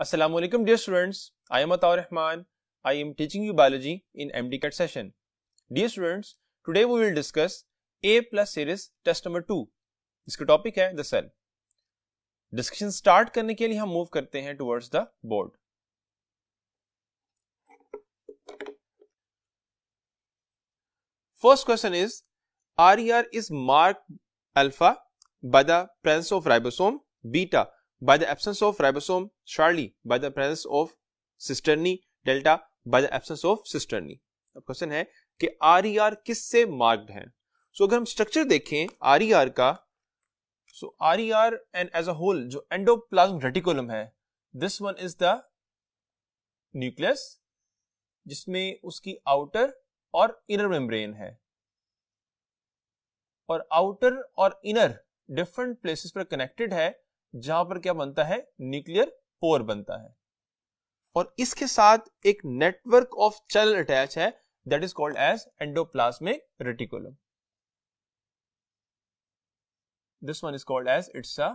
Assalamu alaikum dear students, I am Atar Rahman. I am teaching you biology in MDCAT session. Dear students, today we will discuss A plus series test number 2. iska topic hai the cell Discussion start karne ke liye hum move karte hain towards the board First question is RER is marked alpha by the presence of ribosome beta by the absence of ribosome surely by the presence of cisterni delta by the absence of cisterni अब question है कि R E e are किस से marked है so so, अगर हम structure देखें are E R का so R E R and as a whole जो एंडोप्लाज्म रेटिकुलम है this one is the nucleus जिसमें उसकी आउटर और इनर मेम्ब्रेन है और आउटर और इनर डिफरेंट प्लेसेस पर कनेक्टेड है जहां पर क्या बनता है न्यूक्लियर पोर बनता है और इसके साथ एक नेटवर्क ऑफ चैनल अटैच है that is called as endoplasmic reticulum this one is called as it's a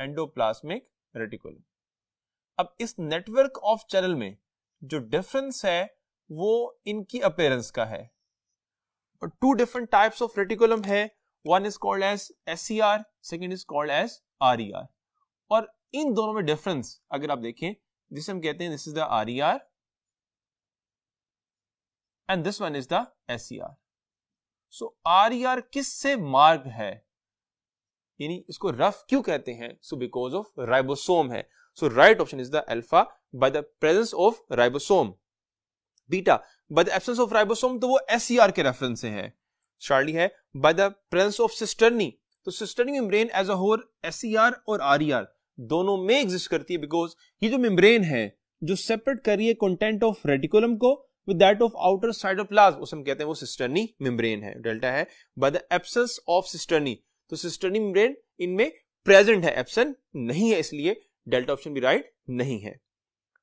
endoplasmic reticulum अब इस नेटवर्क ऑफ चैनल में जो डिफरेंस है वो इनकी अपेयरेंस का है और two different types of reticulum है one is called as S C R second is called as R E R और इन दोनों में डिफरेंस अगर आप देखें जिसे हम कहते हैं this is the R E R and this one is the S E R so R E R किस से मार्ग है यानी इसको रफ क्यों कहते हैं सो बिकॉज ऑफ राइबोसोम है so right option is the alpha by the presence of ribosome beta by the absence of ribosome तो वो एस आर e के रेफरेंस से है शार्ली है by the presence of cisternae तो cisternae membrane as a whole S R और R R e दोनों में एग्जिस्ट करती है बिकॉज ये जो मेम्ब्रेन है जो सेपरेट कर रही है कंटेंट ऑफ रेटिकुलम को with that of outer side cytoplasm उसे हम कहते हैं वो सिस्टर्नी मेम्ब्रेन है डेल्टा है by the absence of cisternae तो सिस्टर्नी मेम्ब्रेन इनमें प्रेजेंट है एब्सेंट नहीं है इसलिए डेल्टा ऑप्शन भी राइट नहीं है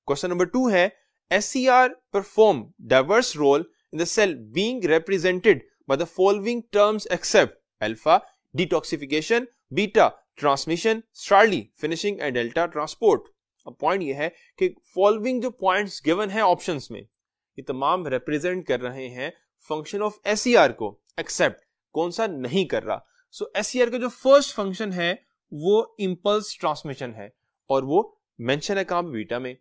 क्वेश्चन नंबर टू है SCR perform diverse role in the cell being represented by the following terms except alpha detoxification beta transmission Charlie finishing and delta transport अब point ये है कि फॉलोइंग जो points given है options में ये तमाम रिप्रेजेंट कर रहे हैं फंक्शन ऑफ एस को एक्सेप्ट कौन सा नहीं कर रहा सो एस सी का जो फर्स्ट फंक्शन है वो इम्पल्स ट्रांसमिशन है और वो मेंशन है कहाँ बीटा में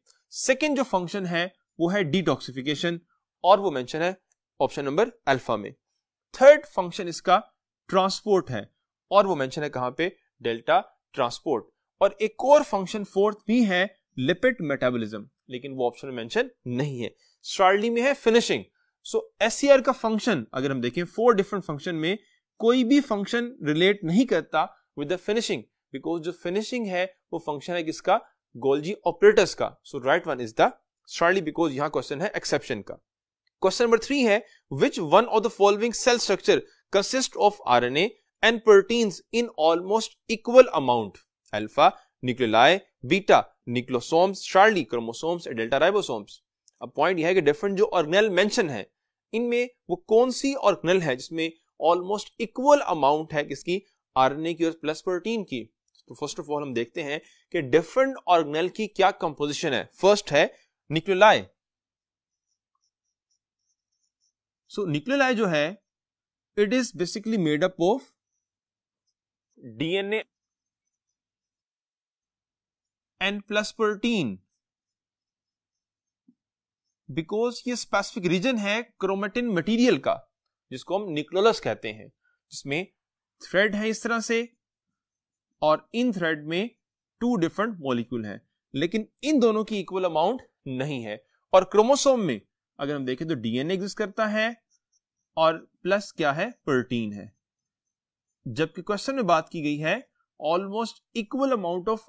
सेकेंड जो फंक्शन है वो है डिटॉक्सिफिकेशन और वो मेंशन है ऑप्शन नंबर अल्फा में थर्ड फंक्शन इसका ट्रांसपोर्ट है और वो मेंशन है कहां पे डेल्टा ट्रांसपोर्ट और एक और फंक्शन फोर्थ भी है लिपिड मेटाबॉलिज्म लेकिन वो ऑप्शन मेंशन नहीं है स्ट्रॉली में है फिनिशिंग सो एससीआर का फंक्शन अगर हम देखें फोर डिफरेंट फंक्शन में कोई भी फंक्शन रिलेट नहीं करता विद द फिनिशिंग बिकॉज जो फिनिशिंग है वो फंक्शन है किसका गोल्जी ऑपरेटर्स का so right one is the Charlie because यहां क्वेश्चन है एक्सेप्शन का क्वेश्चन नंबर थ्री है which one of the following cell structure consist of RNA and proteins in almost equal amount alpha nucleoli beta nucleosomes Charlie chromosomes and delta अब point यह है कि different जो organelle mention है इनमें वो कौन सी ऑर्गेनल है जिसमें ऑलमोस्ट इक्वल अमाउंट है किसकी आरएनए की और प्लस प्रोटीन की तो फर्स्ट ऑफ ऑल हम देखते हैं कि डिफरेंट ऑर्गेनेल की क्या कंपोजिशन है फर्स्ट है निक्लोलाई सो so, जो है it is basically made up of DNA and plus protein because ये स्पेसिफिक रीजन है क्रोमेटिन मटेरियल का जिसको हम निक्लोलस कहते हैं जिसमें थ्रेड है इस तरह से और इन थ्रेड में टू डिफरेंट मॉलिक्यूल हैं लेकिन इन दोनों की इक्वल अमाउंट नहीं है और क्रोमोसोम में अगर हम देखें तो डीएनए एग्जिस्ट करता है और प्लस क्या है प्रोटीन है जबकि क्वेश्चन में बात की गई है almost equal amount of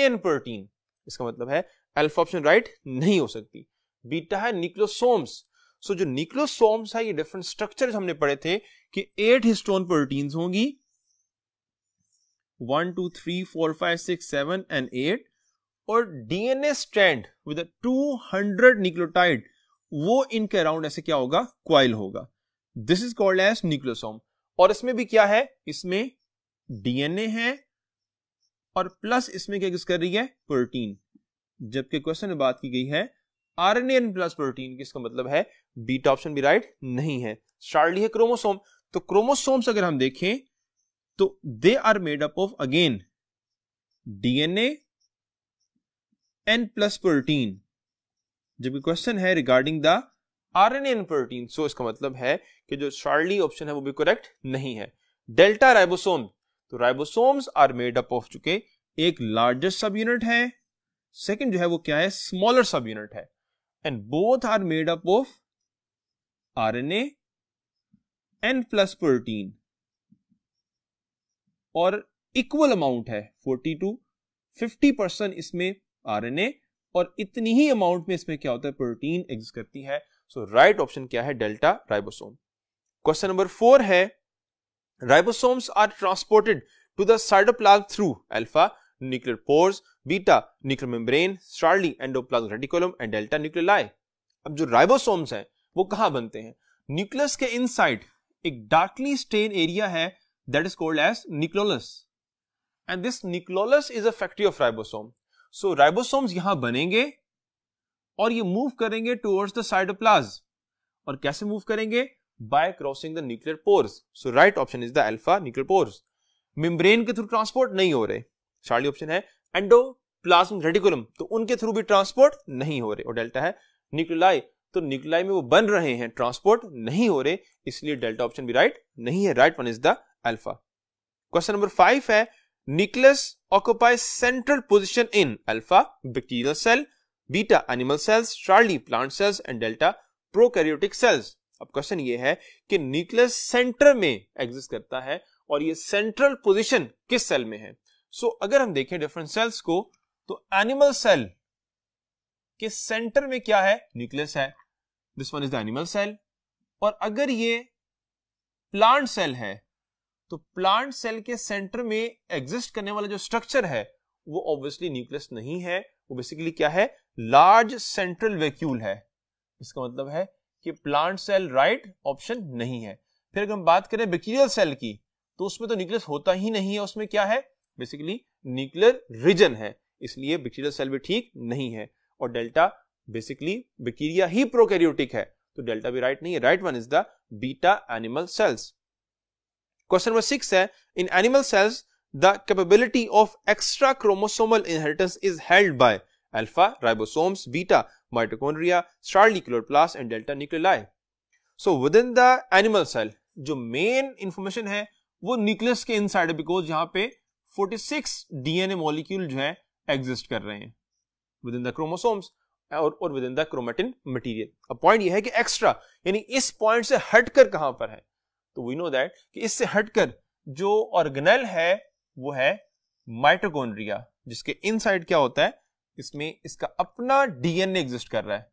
and protein इसका मतलब है अल्फा ऑप्शन राइट नहीं हो सकती बीटा है निक्लोसोम्स सो जो निक्लोसोम्स है ये डिफरेंट स्ट्रक्चर हमने पढ़े थे कि एट हिस्टोन प्रोटीन होंगी one to three four five six seven and eight और DNA strand with two hundred nucleotide वो इनके अराउंड ऐसे क्या होगा क्वाइल होगा this is called as nucleosome और इसमें भी क्या है इसमें डीएनए है और प्लस इसमें क्या कर रही है प्रोटीन जबकि क्वेश्चन में बात की गई है आरएनए प्लस प्रोटीन किसका मतलब है बीटा ऑप्शन भी राइट नहीं है शार्डली है क्रोमोसोम तो क्रोमोसोम्स अगर हम देखें तो they are made up of again DNA and plus protein जबकि क्वेश्चन है regarding the RNA and protein so इसका मतलब है कि जो शार्ली ऑप्शन है वो भी करेक्ट नहीं है डेल्टा राइबोसोम तो ribosomes are made up of चुके एक लार्जेस्ट सब यूनिट है सेकंड जो है वो क्या है स्मॉलर सब यूनिट है and both are made up of RNA and plus protein और इक्वल अमाउंट है 42 टू 50 परसेंट इसमें आरएनए और इतनी ही अमाउंट में इसमें क्या होता है प्रोटीन एग्जिस्ट करती है सो राइट ऑप्शन क्या है delta ribosome question number four है ribosomes are transported to the cytoplasm through alpha nuclear pores, beta nuclear membrane, starly endoplasmic reticulum and delta nucleoli. अब जो राइबोसोम्स हैं वो कहां बनते हैं न्यूक्लियस के इनसाइड एक डार्कली स्टेन एरिया है that is called as nucleolus and this nucleolus is a factory of ribosome so ribosomes यहां बनेंगे और ये मूव करेंगे टूवर्ड्स द साइडोप्लाज और कैसे मूव करेंगे by crossing the nuclear pores so right option is the alpha nuclear pores membrane के through transport नहीं हो रहे चार्ली ऑप्शन है एंडोप्लाज्म रेडिकुलम तो उनके थ्रू भी ट्रांसपोर्ट नहीं हो रहे और डेल्टा है न्यूक्लियाई तो न्यूक्लियाई में वो बन रहे हैं ट्रांसपोर्ट नहीं हो रहे इसलिए डेल्टा ऑप्शन भी राइट नहीं है right one is the alpha question number five है nucleus occupy central position in alpha bacterial cell beta animal cells Charlie plant cells and delta prokaryotic cells अब क्वेश्चन ये है कि न्यूक्लियस सेंटर में exist करता है और ये सेंट्रल पोजीशन किस सेल में है सो so, अगर हम देखें डिफरेंट सेल्स को तो एनिमल सेल के सेंटर में क्या है न्यूक्लियस है this one is the animal cell और अगर ये प्लांट सेल है तो प्लांट सेल के सेंटर में एग्जिस्ट करने वाला जो स्ट्रक्चर है वो ऑब्वियसली न्यूक्लियस नहीं है वो बेसिकली क्या है लार्ज सेंट्रल वैक्यूल है इसका मतलब है कि प्लांट सेल राइट ऑप्शन नहीं है फिर अगर हम बात करें बैक्टीरियल सेल की तो उसमें तो न्यूक्लियस होता ही नहीं है उसमें क्या है बेसिकली न्यूक्लियर रीजन है इसलिए बैक्टीरियल सेल भी ठीक नहीं है और डेल्टा बेसिकली बैक्टीरिया ही प्रोकैरियोटिक है तो डेल्टा भी राइट नहीं है right one is the beta animal cells question number six है in animal cells the capability of extra chromosomal inheritance is held by alpha ribosomes, beta mitochondria, star nucleoplast and delta nucleoli. So within the animal cell, जो main information है वो nucleus के inside है because यहाँ पे 46 DNA molecule जो है exist कर रहे हैं within the chromosomes और और within the chromatin material. अब point ये है कि extra यानी इस point से हटकर कहाँ पर है तो we know that कि इससे हटकर जो organelle है वो है माइटोकॉन्ड्रिया जिसके इनसाइड क्या होता है इसमें इसका अपना डीएनए एग्जिस्ट कर रहा है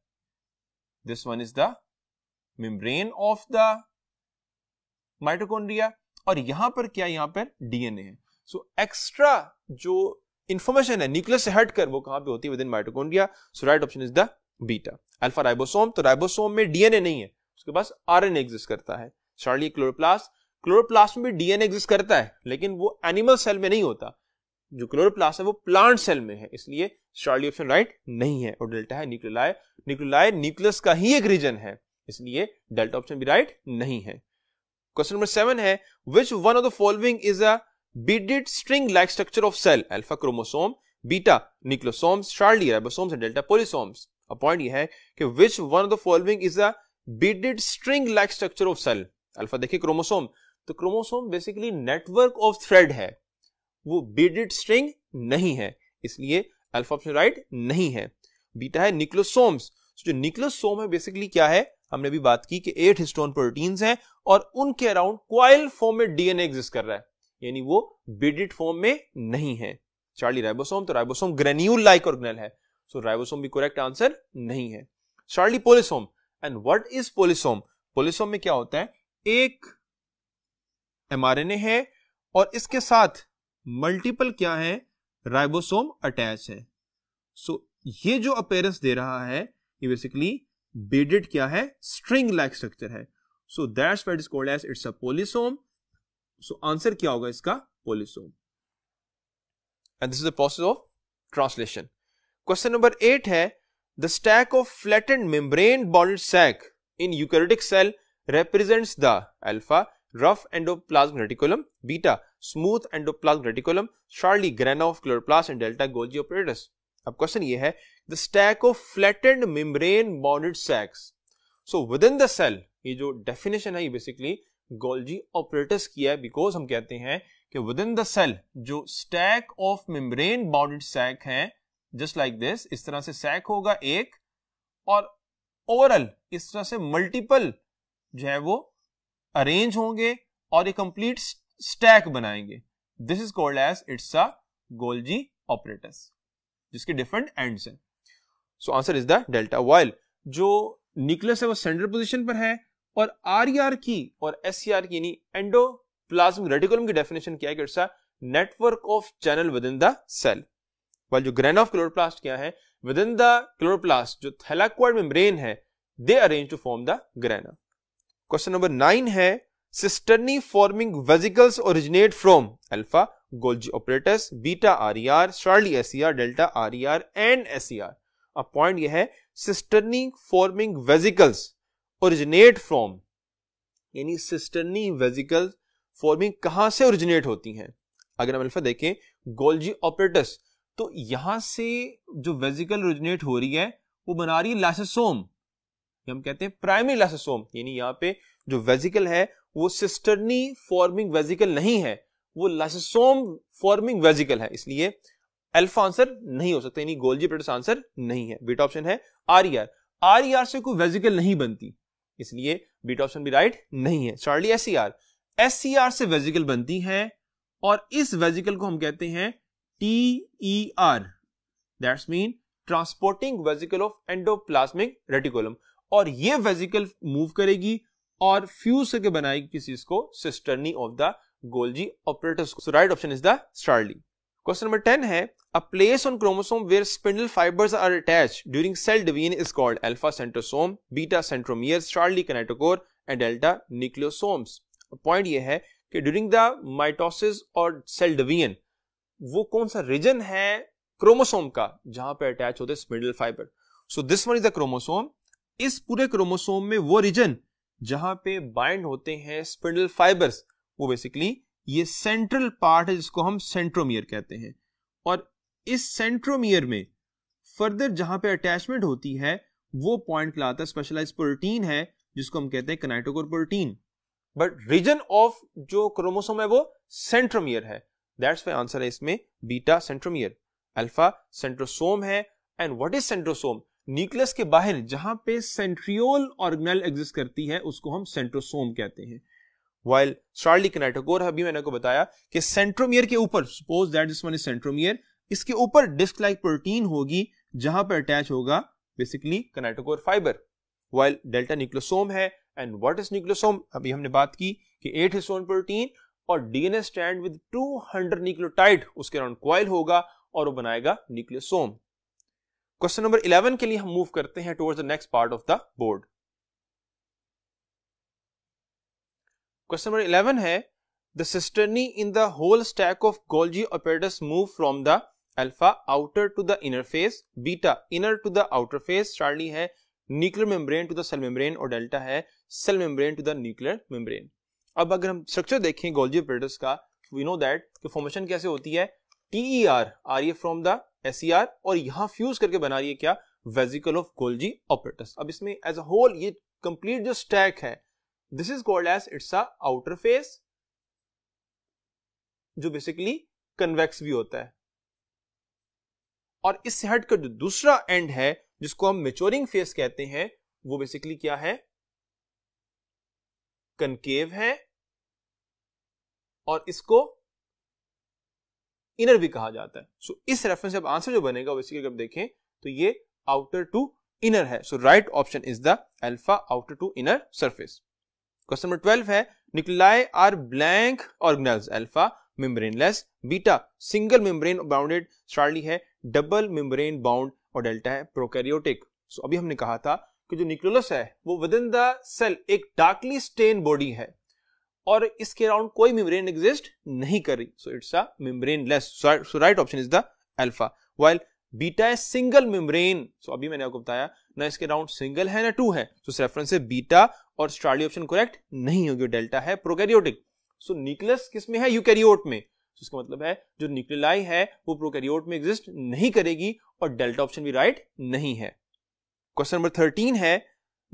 this one is the membrane of the mitochondria और यहां पर क्या यहां पर डीएनए है सो so, एक्स्ट्रा जो इंफॉर्मेशन है न्यूक्लियस से हट कर वो कहां पे होती है within mitochondria so right option is the beta alpha ribosome तो राइबोसोम में डीएनए नहीं है उसके पास आरएनए एग्जिस्ट करता है शार्ली क्लोरोप्लास्ट क्लोरोप्लास्ट में भी डीएनए एग्जिस्ट करता है लेकिन वो एनिमल सेल में नहीं होता जो क्लोरोप्लास्ट है वो प्लांट सेल में है इसलिए शॉर्टली ऑप्शन राइट नहीं है और डेल्टा है न्यूक्लोलाय न्यूक्लियोलाई न्यूक्लियस का ही एक रीजन है इसलिए डेल्टा ऑप्शन भी राइट नहीं है क्वेश्चन नंबर सेवन है which one of the following is a beaded string like structure of cell alpha chromosome beta nucleosomes Charlie ribosome delta polysomes अ पॉइंट ये है कि which one of the following is a beaded string like structure of cell alpha देखिए chromosome तो chromosome basically network of thread है वो bedded string नहीं है इसलिए अल्फा ऑप्शन राइट नहीं है बीटा है निक्लोसोम्स so, जो निक्लोसोम है बेसिकली क्या है हमने भी बात की कि एट हिस्टोन प्रोटीन हैं और उनके अराउंड क्वाइल फॉर्म में डीएनए एग्जिस्ट कर रहा है यानी वो बिडिट फॉर्म में नहीं है चार्ली राइबोसोम तो राइबोसोम ग्रेन्यूल लाइक ऑर्गेनल है सो so, राइबोसोम भी करेक्ट आंसर नहीं है Charlie polysome and what is polysome polysome में क्या होता है एक एमआरएनए है और इसके साथ मल्टीपल क्या है राइबोसोम अटैच है सो so, ये जो अपेयरेंस दे रहा है ये बेसिकली बेडेड क्या है स्ट्रिंग लाइक स्ट्रक्चर है so that's is called as it's a polysome so answer क्या होगा इसका polysome and this is the process of translation question number eight है the stack of flattened membrane bound sac in eukaryotic cell represents the alpha rough endoplasmic reticulum, beta smooth endoplasmic reticulum, Charlie Granov chloroplast and delta Golgi apparatus. अब question ये है the stack of flattened membrane bounded sacs so within the cell ये जो definition है ये basically Golgi apparatus की है because हम कहते हैं कि विद इन द सेल जो stack of membrane bounded sac है जस्ट लाइक दिस इस तरह से सैक होगा एक और ओवरऑल इस तरह से मल्टीपल जो है वो अरेंज होंगे और ये कंप्लीट स्टैक बनाएंगे this is called as it's a Golgi apparatus जिसके डिफरेंट एंड्स हैं so answer is the delta while जो न्यूक्लियस है वो सेंट्रल पोजीशन पर है और आर e की और एस e की यानी एंडोप्लाज्मिक रेटिकुलम की डेफिनेशन क्या है it's a network of channel within the cell while जो ग्रेन ऑफ क्लोरोप्लास्ट क्या है विद इन द क्लोरोप्लास्ट जो थैलाक्वाइड मेम्ब्रेन है they arrange to form the grana question number nine है cisternae forming vesicles originate from alpha Golgi apparatus beta R E R Charlie S R delta R E R and S E R अब point यह है cisternae forming vesicles originate from यानी cisternae vesicle forming कहां से originate होती हैं अगर हम अल्फा देखें गोल्जी ऑपरेटस तो यहां से जो वेजिकल ओरिजिनेट हो रही है वो बना रही है लाइसोसोम हम कहते हैं प्राइमरी लाइसोसोम यानी यहाँ पे जो वेजिकल है वो सिस्टर्नी फॉर्मिंग वेजिकल नहीं है वो लाइसोसोम फॉर्मिंग वेजिकल है इसलिए अल्फा आंसर नहीं हो सकता यानी गोल्जी प्रेटस आंसर नहीं है बीटा ऑप्शन है आर आर से कोई वेजिकल नहीं बनती इसलिए बीटा ऑप्शन भी राइट नहीं है चार्ली एस सी से वेजिकल बनती है और इस वेजिकल को हम कहते हैं T E R that's mean transporting vesicle of endoplasmic reticulum और ये वेजिकल मूव करेगी और फ्यूज करके बनाएगी किसी चीज को cisternae of the Golgi apparatus so right option is the Charlie question number ten है a place on chromosome where spindle fibres are attach during cell division is called alpha centrosome beta centromere Charlie kinetochore and delta nucleosomes point ये है कि during the mitosis और cell division वो कौन सा reason है chromosome का जहां पे अटैच होते spindle fibre so this one is the chromosome इस पूरे क्रोमोसोम में वो रीजन जहां पे बाइंड होते हैं स्पिंडल फाइबर्स वो बेसिकली ये सेंट्रल पार्ट है जिसको हम सेंट्रोमियर कहते हैं और इस सेंट्रोमियर में फर्दर जहां पे अटैचमेंट होती है वो पॉइंट लाता है स्पेशलाइज प्रोटीन है जिसको हम कहते हैं kinetochore protein but reason of जो क्रोमोसोम है वो सेंट्रोमियर है दैट्स वाई आंसर है इसमें बीटा सेंट्रोमियर अल्फा सेंट्रोसोम है and what is centrosome nucleus के बाहर जहां पे सेंट्रियोल ऑर्गेनल एग्जिस्ट करती है उसको हम सेंट्रोसोम कहते हैं वाइल स्टार्ली कनेटोकोर अभी मैंने को बताया कि सेंट्रोमियर के ऊपर suppose that this one is centromere इसके ऊपर डिस्क लाइक प्रोटीन होगी जहां पर अटैच होगा basically kinetochore fibre while delta nucleosome है एंड व्हाट इज न्यूक्लियोसोम अभी हमने बात की कि एट हिस्टोन प्रोटीन और डीएनए स्टैंड विद 200 न्यूक्लियोटाइड उसके अराउंड क्वाइल होगा और वो बनाएगा न्यूक्लियोसोम क्वेश्चन नंबर 11 के लिए हम मूव करते हैं towards the next part of the board question number 11 है the cisternae in the whole stack of Golgi apparatus move from the alpha outer to the inner face beta inner to the outer face Charlie है nuclear membrane to the cell membrane और delta है cell membrane to the nuclear membrane अब अगर हम structure देखें Golgi apparatus का we know that कि formation कैसे होती है टीई आर रही है from the S E R और यहां फ्यूज करके बना रही है क्या वेजिकल ऑफ गोल्जी ऑपरेटस अब इसमें एज अ होल ये कंप्लीट जो स्टैक है this is called as it's a outer face जो बेसिकली कन्वेक्स भी होता है और इससे का जो दूसरा एंड है जिसको हम मेच्योरिंग फेस कहते हैं वो बेसिकली क्या है कनकेव है और इसको इनर भी कहा जाता है सो so, इस रेफरेंस अब आंसर जो बनेगा बेसिकली अगर देखें तो ये आउटर टू इनर है so right option is the alpha outer to inner surface question number twelve है nuclei are blank organise alpha membraneless beta single membrane bounded Charlie है डबल मेम्ब्रेन बाउंड और delta है prokaryotic so so, अभी हमने कहा था कि जो न्यूक्लियोलस है वो विद इन द सेल एक डार्कली स्टेन बॉडी है और इसके अराउंड कोई मेम्ब्रेन एग्जिस्ट नहीं कर रही so it's a membraneless so right option is the alpha while beta is single membrane so अभी मैंने आपको बताया ना इसके अराउंड सिंगल है ना टू है सो so, रेफरेंस से बीटा और स्टार्ली ऑप्शन करेक्ट नहीं होगी डेल्टा है प्रोकैरियोटिक सो न्यूक्लियस किस में है यूकैरियोट में so, इसका मतलब है जो न्यूक्लियोलाई है वो प्रोकैरियोट में एग्जिस्ट नहीं करेगी और डेल्टा ऑप्शन भी राइट नहीं है क्वेश्चन नंबर थर्टीन है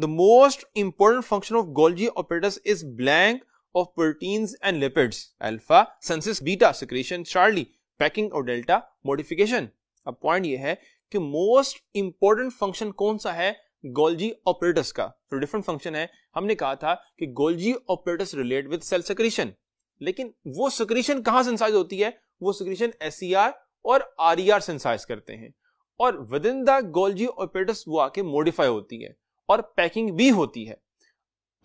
the most important function of Golgi apparatus is blank of proteins and lipids alpha census beta secretion charlie packing और delta modification अब पॉइंट ये है कि मोस्ट इंपॉर्टेंट फंक्शन कौन सा है गोल्जी ऑपरेटस का तो डिफरेंट फंक्शन है हमने कहा था कि Golgi apparatus relate with cell secretion लेकिन वो सेक्रीशन कहां सेंसाइज होती है वो सेक्रीशन एस e और आर ई आर सेंसाइज करते हैं और within the Golgi apparatus वो आके मॉडिफाई होती है और पैकिंग भी होती है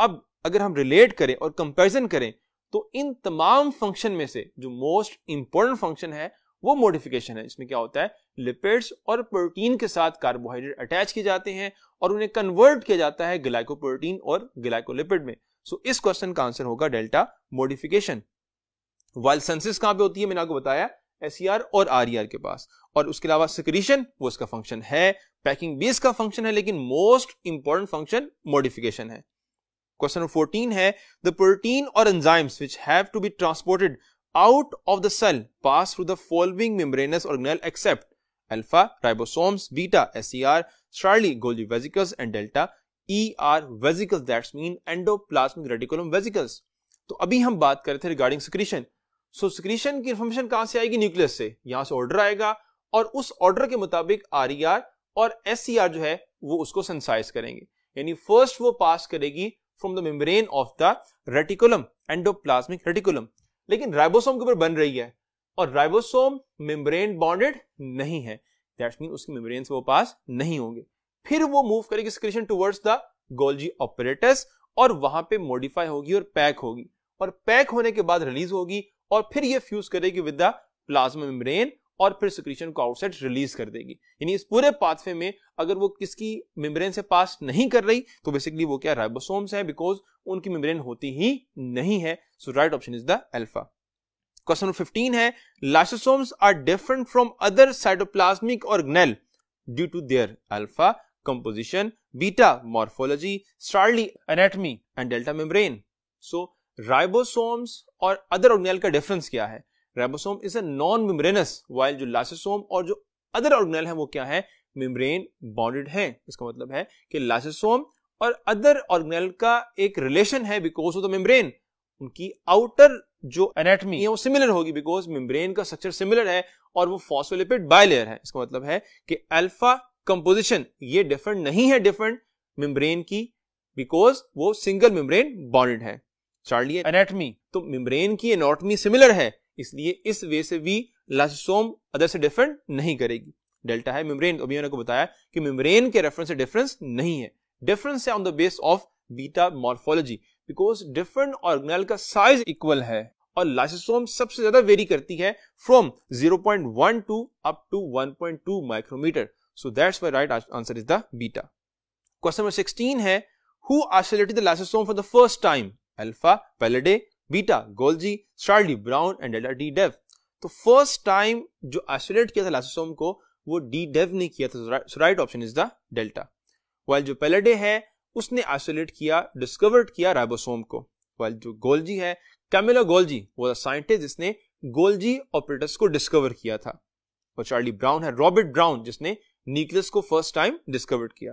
अब अगर हम रिलेट करें और कंपेरिजन करें तो इन तमाम फंक्शन में से जो मोस्ट इंपॉर्टेंट फंक्शन है वो मॉडिफिकेशन है इसमें क्या होता है लिपिड्स और प्रोटीन के साथ कार्बोहाइड्रेट अटैच किए जाते हैं और उन्हें कन्वर्ट किया जाता है ग्लाइकोप्रोटीन और ग्लाइकोलिपिड में सो इस क्वेश्चन का आंसर होगा डेल्टा मोडिफिकेशन वाइल सेंसिस कहां पे होती है मैंने आपको बताया एस e और आर e के पास और उसके अलावा सिक्रीशन वो इसका फंक्शन है पैकिंग भी इसका फंक्शन है लेकिन मोस्ट इंपॉर्टेंट फंक्शन मॉडिफिकेशन है क्वेश्चन नंबर 14 है द प्रोटीन और enzymes which have to be transported out of the cell pass through the following membranous organelle except alpha ribosomes beta SER Charlie Golgi vesicles and delta ER vesicles that's mean endoplasmic reticulum vesicles तो अभी हम बात कर रहे थे regarding secretion so secretion की information कहां से आएगी न्यूक्लियस से यहां से ऑर्डर आएगा और उस ऑर्डर के मुताबिक आर ई आर और एस सी आर जो है वो उसको सेंसाइज करेंगे यानी फर्स्ट वो पास करेगी from the membrane of the reticulum endoplasmic reticulum लेकिन राइबोसोम के ऊपर बन रही है और राइबोसोम मेम्ब्रेन बॉन्डेड नहीं है दैट्स मीन उसकी मेम्ब्रेन से वो पास नहीं होंगे फिर वो मूव करेगी secretion towards the Golgi apparatus और वहां पे मॉडिफाई होगी और पैक होगी और पैक होने के बाद रिलीज होगी और फिर ये फ्यूज करेगी विद द प्लाज्मा मेम्ब्रेन और फिर सिक्रीशन को आउटसाइड रिलीज कर देगी यानी इस पूरे पाथवे में अगर वो किसकी मेम्ब्रेन से पास नहीं कर रही तो बेसिकली वो क्या राइबोसोम्स है बिकॉज उनकी मेम्ब्रेन होती ही नहीं है so right option is the alpha question number 15 है lysosomes are different from other cytoplasmic organelle due to their alpha composition beta morphology Charlie anatomy and delta membrane so ribosomes और other organelle का difference क्या है ribosome is a non membranous while जो lysosome और जो other organelle है वो क्या मतलब है मिम्रेन बॉन्डेड है इसका मतलब है कि लाइसोसोम और अदर ऑर्गेनल का एक रिलेशन है बिकॉज ऑफ द मिम्रेन उनकी आउटर जो एनेटमी है वो सिमिलर होगी बिकॉज मिम्ब्रेन का स्ट्रक्चर सिमिलर है और वो फॉस्फोलिपिड बायलेयर है इसका मतलब है कि अल्फा कंपोजिशन ये डिफरेंट नहीं है डिफरेंट मिम्ब्रेन की बिकॉज वो सिंगल मिम्ब्रेन बॉन्डेड है चार्लिए एनेटमी तो मिम्ब्रेन की एनोटमी सिमिलर है इसलिए इस वे से भी लाइसोसोम अदर से डिफरेंट नहीं करेगी डेल्टा है मेम्ब्रेन तो मैंने को बताया कि मेम्ब्रेन के रेफरेंस से डिफरेंस नहीं है डिफरेंस है on the base of beta morphology because different organelle का साइज इक्वल है और लाइसोसोम सबसे ज्यादा वेरी करती है from 0.12 up to 1.2 micrometre so that's my right answer is the beta question number 16 है who isolated the lysosome for the first time alpha Palade beta Golgi Charlie Brown and delta de Duve तो first time जो isolate किया था lysosome को वो D Dave ने किया था so right option is the delta while जो पेलेडे है उसने आइसोलेट किया डिस्कवर्ड किया राइबोसोम को वाइल जो गोल्जी है कैमिला गोल्जी वो साइंटिस्ट जिसने गोल्जी ऑपरेटर्स को डिस्कवर किया था और चार्ली ब्राउन है रॉबर्ट ब्राउन जिसने न्यूक्लियस को फर्स्ट टाइम डिस्कवर किया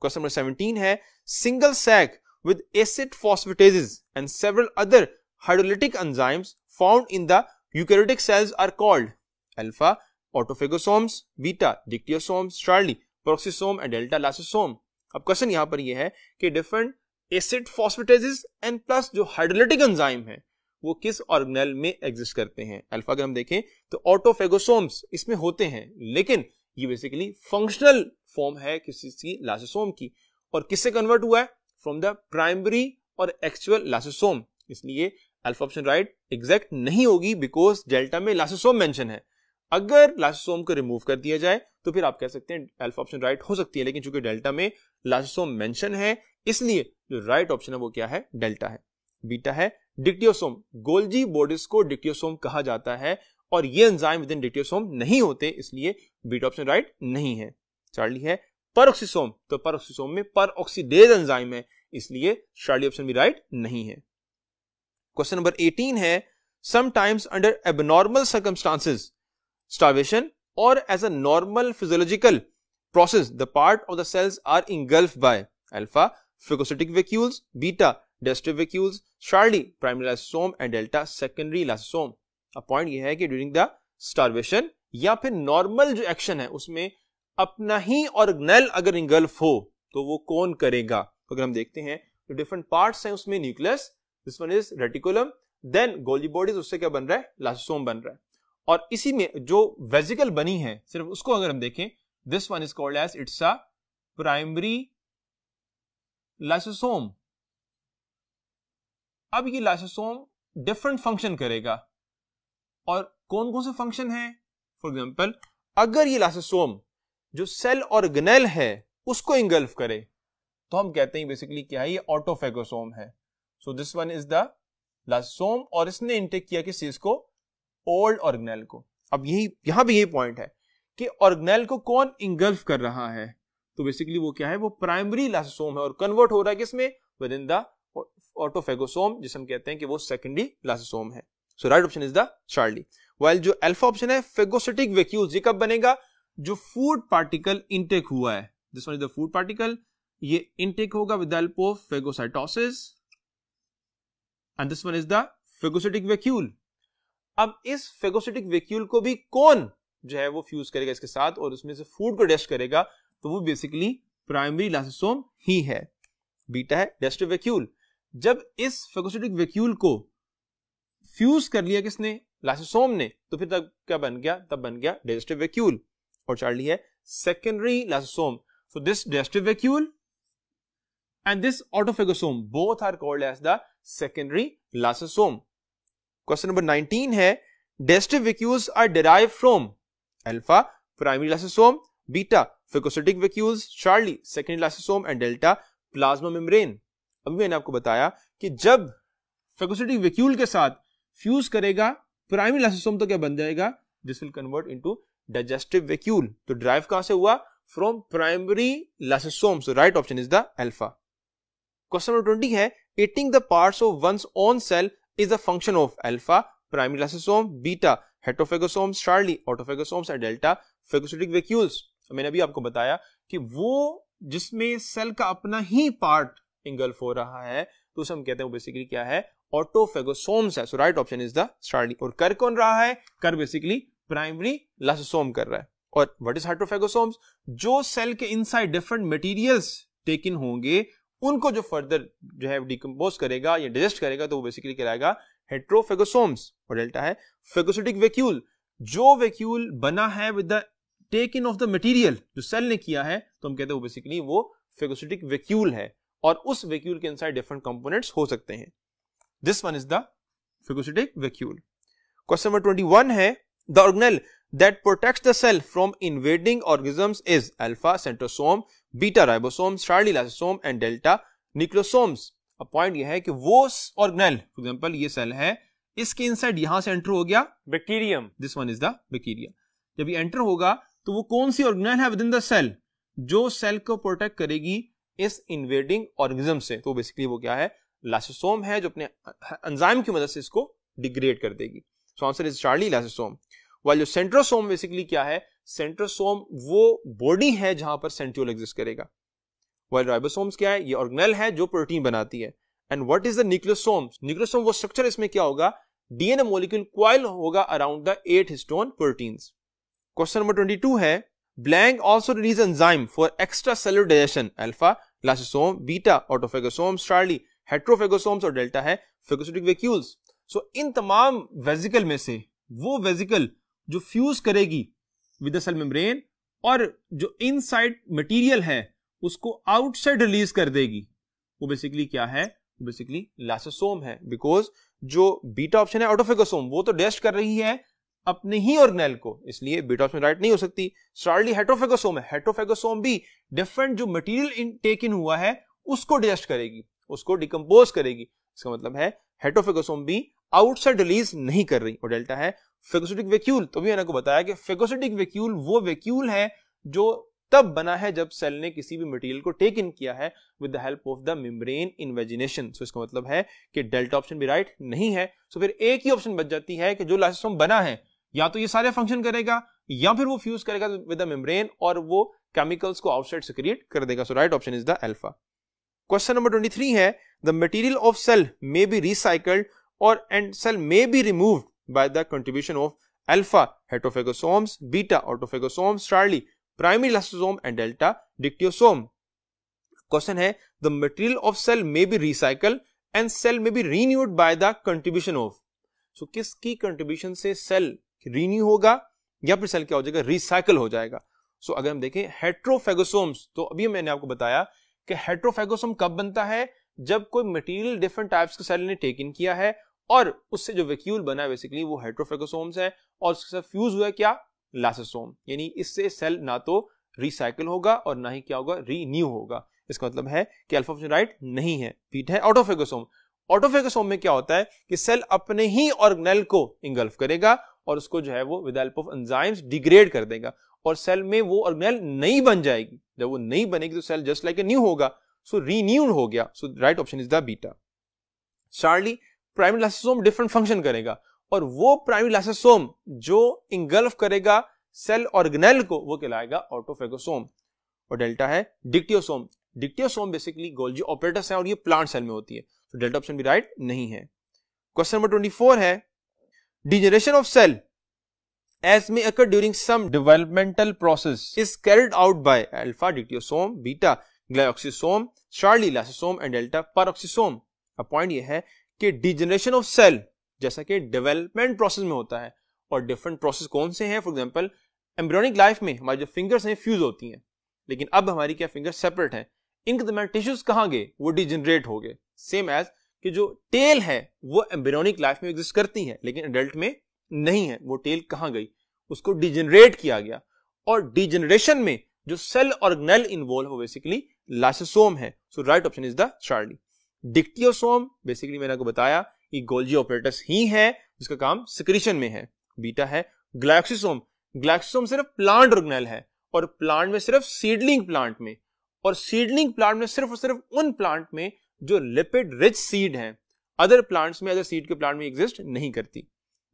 क्वेश्चन नंबर 17 है single sac with acid phosphatases and several other hydrolytic enzymes found in the eukaryotic cells are called alpha autophagosomes, beta dictyosomes, Charlie peroxisome and delta lysosome. अब question यहाँ पर यह है कि different acid phosphatases and plus जो hydrolytic enzyme है वो किस ऑर्गेनल में एग्जिस्ट करते हैं अल्फा अगर हम देखें तो ऑटोफेगोसोम्स इसमें होते हैं लेकिन ये बेसिकली फंक्शनल फॉर्म है किसी की लासोसोम की और किससे कन्वर्ट हुआ है फ्रॉम द प्राइमरी और एक्चुअल लासोसोम इसलिए अल्फा ऑप्शन राइट एग्जैक्ट नहीं होगी बिकॉज डेल्टा में लासोसोम मेंशन है अगर लासोसोम को रिमूव कर दिया जाए तो फिर आप कह सकते हैं अल्फा ऑप्शन राइट हो सकती है लेकिन चूंकि डेल्टा में लासोसोम मेंशन है इसलिए जो राइट ऑप्शन है वो क्या है डेल्टा है बीटा है डिक्टियोसोम गोल्जी बोर्डिस को डिक्टियोसोम कहा जाता है और ये एंजाइम विद इन डिक्टियोसोम नहीं होते इसलिए बीटा ऑप्शन राइट नहीं है चार्ली है परऑक्सीसोम तो परऑक्सीसोम में परऑक्सीडेज एंजाइम है इसलिए चार्ली ऑप्शन भी राइट नहीं है क्वेश्चन नंबर 18 है sometimes under abnormal circumstances starvation और as a normal physiological process the part of the cells are engulf by alpha phagocytic vacuoles beta digestive vacuoles Charlie primary lysosome and delta secondary lysosome point यह है कि during the starvation या फिर normal जो action है उसमें अपना ही organelle अगर इंगल्फ हो तो वो कौन करेगा अगर हम देखते हैं तो डिफरेंट पार्ट्स हैं उसमें nucleus this one is reticulum then Golgi bodies उससे क्या बन रहा है लास्टोम बन रहा है और इसी में जो वेजिकल बनी है सिर्फ उसको अगर हम देखें this one is called as it's a primary lysosome अब ये लाइसोसोम डिफरेंट फंक्शन करेगा और कौन कौन से फंक्शन है फॉर एग्जाम्पल अगर ये लाइसोसोम जो सेल और गनेल है उसको इंगल्फ करे तो हम कहते हैं बेसिकली क्या है ये ऑटोफेगोसोम है so this one is the lysosome और इसने इंटेक किया किस चीज को ओल्ड ऑर्गेनेल को अब यही यहां भी यही पॉइंट है कि ऑर्गेनेल को कौन इंगल्फ कर रहा है तो बेसिकली वो क्या है वो प्राइमरी लाइसोसोम है और कन्वर्ट हो रहा है किसमें विद इन द ऑटोफेगोसोम जिसे हम कहते हैं कि वो सेकेंडरी लाइसोसोम है so right option is the Charlie while जो अल्फा ऑप्शन है फेगोसिटिक वैक्यूल ये कब बनेगा जो फूड पार्टिकल इनटेक हुआ है this one is the food particle ये इनटेक होगा with help of phagocytosis and this one is the phagocytic vacuole अब इस फेगोसिटिक वेक्यूल को भी कौन जो है वो फ्यूज करेगा इसके साथ और उसमें से फूड को डेस्ट करेगा तो वो बेसिकली प्राइमरी लाइसोसोम ही है बीटा है डेस्ट वेक्यूल जब इस फेगोसिटिक वेक्यूल को फ्यूज कर लिया किसने लाइसोसोम ने तो फिर तब क्या बन गया तब बन गया डेस्ट वेक्यूल और चार ली है secondary lysosome so this digestive vacuole and this autophagosome both are called as the secondary lysosome question number 19 है digestive vacuoles are derive from alpha primary lysosome beta phagocytic vacuoles Charlie secondary lysosome and delta plasma membrane अभी मैंने आपको बताया कि जब फेकोसिटिक विक्यूल के साथ fuse करेगा प्राइमरी लासोसोम तो क्या बन जाएगा this will convert into digestive vacuole तो ड्राइव कहां से हुआ from primary lysosome so right option is the alpha question number 20 है eating the parts of one's own cell is a function of alpha, primary lysosome, beta, heterophagosomes Charlie autophagosomes और delta phagocytic vacuoles मैंने अभी आपको बताया कि वो जिसमें cell का अपना ही पार्ट इंगल्फ हो रहा है तो उसे हम कहते हैं वो बेसिकली क्या है ऑटोफेगोसोम्स है so right option is the Charlie और कर कौन रहा है कर बेसिकली प्राइमरी लसोसोम कर रहा है और व्हाट इज हाइट्रोफेगोसोम्स जो सेल के इनसाइड डिफरेंट मटेरियल्स टेकिन होंगे उनको जो फर्दर जो है डिकम्पोज करेगा या डिजेस्ट करेगा तो वो बेसिकली कहलाएगा हेट्रोफेगोसोम्स और डेल्टा है फेगोसिटिक वेक्यूल जो वेक्यूल बना है with the take in of the material जो सेल ने किया है तो हम कहते हैं वो बेसिकली वो फेगोसिटिक वेक्यूल है और उस वेक्यूल के अनुसार डिफरेंट कंपोनेंट्स हो सकते हैं this one is the phagocytic vacuole question number 21 है the organelle that protects the cell from invading organisms is alpha centrosome beta ribosome Charlie lysosome and delta nucleosomes अब पॉइंट यह है कि वो ऑर्गेनेल फॉर एग्जाम्पल ये cell है इसके inside यहां से एंटर हो गया bacterium this one is the bacteria जब ये एंटर होगा तो वो कौन सी ऑर्गेनेल है विद इन द सेल जो सेल को प्रोटेक्ट करेगी इस इन्वेडिंग ऑर्गेनिज्म से तो बेसिकली वो क्या है लाइसोसोम है जो अपने एंजाइम की मदद से इसको डिग्रेड कर देगी so answer is Charlie lysosome while जो सेंट्रोसोम बेसिकली क्या है सेंट्रोसोम वो बॉडी है जहां पर सेंट्रियोल एग्जिस्ट करेगा वाइल राइबोसोम्स क्या है ये ऑर्गेनल है जो प्रोटीन बनाती है and what is the nucleosome nucleosome वो स्ट्रक्चर इसमें क्या होगा डीएनए मोलिक्यूल क्वाइल होगा around the eight histone protein question number 22 है blank also release enzyme for extracellular digestion alpha lysosome beta ऑटोफेगोसोम Charlie heterophagosomes और delta है phagocytic vacuoles सो इन तमाम वेजिकल में से वो वेजिकल जो फ्यूज करेगी विद सेल मेम्ब्रेन और जो इनसाइड मटेरियल है उसको आउटसाइड रिलीज कर देगी वो बेसिकली क्या है बेसिकली लासोसोम है बिकॉज जो बीटा ऑप्शन है ऑटोफेगोसोम वो तो डेस्ट कर रही है अपने ही ऑर्गेनेल को इसलिए बीटा ऑप्शन राइट नहीं हो सकती स्टार्ली हेट्रोफेगोसोम है हेट्रोफेगोसोम भी डिफरेंट जो मटेरियल टेक इन हुआ है उसको डेस्ट करेगी उसको डिकम्पोज करेगी इसका मतलब है हेट्रोफेगोसोम भी आउटसाइड रिलीज नहीं कर रही और डेल्टा है फेगोसिटिक वेक्यूल तो भी मैंने आपको बताया कि फेगोसिटिक वेक्यूल वो वेक्यूल है जो तब बना है जब सेल ने किसी भी मटेरियल को टेक इन किया है with the help of the membrane invagination so इसका मतलब है कि डेल्टा ऑप्शन भी राइट नहीं है सो so फिर एक ही ऑप्शन बच जाती है कि जो लाइसोसोम बना है या तो ये सारे फंक्शन करेगा या फिर वो फ्यूज करेगा विद द मेम्ब्रेन और वो केमिकल्स को आउटसाइड से क्रिएट कर देगा so right option is the alpha question number 23 है the material of cell may be recycled और and cell may be removed by the contribution of alpha heterophagosomes, beta autophagosomes, Charlie primary lysosome and delta dictyosome. Question hai, the material of cell may be recycled and cell may be renewed by the contribution of. So kis ki contribution se cell renew hoga ya फिर cell kya ho jayega? recycle ho jayega. so, agar hum dekhe, heterophagosomes, to abhi मैंने aapko bataya, ke heterophagosome kab banta hai? Jab koi material different types ke cell ne take in kiya hai, और उससे जो vacuole बना है basically वो हाइड्रोफेगोसोम्स है और उसके साथ फ्यूज हुआ है क्या लासोसोम यानी इससे सेल ना तो रिसाइकिल होगा और ना ही क्या होगा रीन्यू होगा इसका मतलब है कि अल्फाफोसिन राइट नहीं है पीट है ऑटोफेगोसोम ऑटोफेगोसोम में क्या होता है कि सेल अपने ही ऑर्गेनेल को इंगल्फ करेगा और उसको जो है वो with help of enzymes degrade कर देगा और सेल में वो ऑर्गेनेल नहीं बन जाएगी जब वो नहीं बनेगी तो cell just like a new होगा सो रीन्यूड हो गया so right option is the beta Charlie primary lysosome different function करेगा और वो प्राइमरी लाइसोसोम जो इंगल्फ करेगा सेल ऑर्गेनेल को वो कहलाएगा ऑटोफेगोसोम और डेल्टा है dictyosome dictyosome basically Golgi apparatus हैं और ये प्लांट सेल में होती है तो डेल्टा ऑप्शन भी राइट नहीं है क्वेश्चन नंबर ट्वेंटी फोर है degeneration of cell as may occur during some developmental process is carried out by alpha dictyosome beta glyoxysome Charlie lysosome and delta peroxisome अब point ये है कि degeneration of cell जैसा कि development process में होता है और डिफरेंट प्रोसेस कौन से हैं फॉर एग्जाम्पल एम्ब्रियोनिक लाइफ में हमारी जो फिंगर्स हैं फ्यूज होती हैं लेकिन अब हमारी क्या फिंगर सेपरेट हैं इनके दरमियान टिश्यूज कहाँ गए वो डिजनरेट हो गए सेम एज कि जो टेल है वो एम्ब्रियोनिक लाइफ में एग्जिस्ट करती है लेकिन एडल्ट में नहीं है वो टेल कहाँ गई उसको डिजनरेट किया गया और डिजनरेशन में जो सेल ऑर्गेनेल इन्वॉल्व हो बेसिकली लाइसोसोम है so right option is the Charlie dictyosome basically मैंने आपको बताया कि गोल्जी ऑपरेटर्स ही है जिसका काम सिक्रीशन में है बीटा है ग्लैक्सीसोम ग्लैक्सीसोम सिर्फ प्लांट ऑर्गेनेल है और प्लांट में सिर्फ सीडलिंग प्लांट में और सीडलिंग प्लांट में सिर्फ और सिर्फ उन प्लांट में जो लिपिड रिच सीड हैं अदर प्लांट्स में अदर सीड के प्लांट में एग्जिस्ट नहीं करती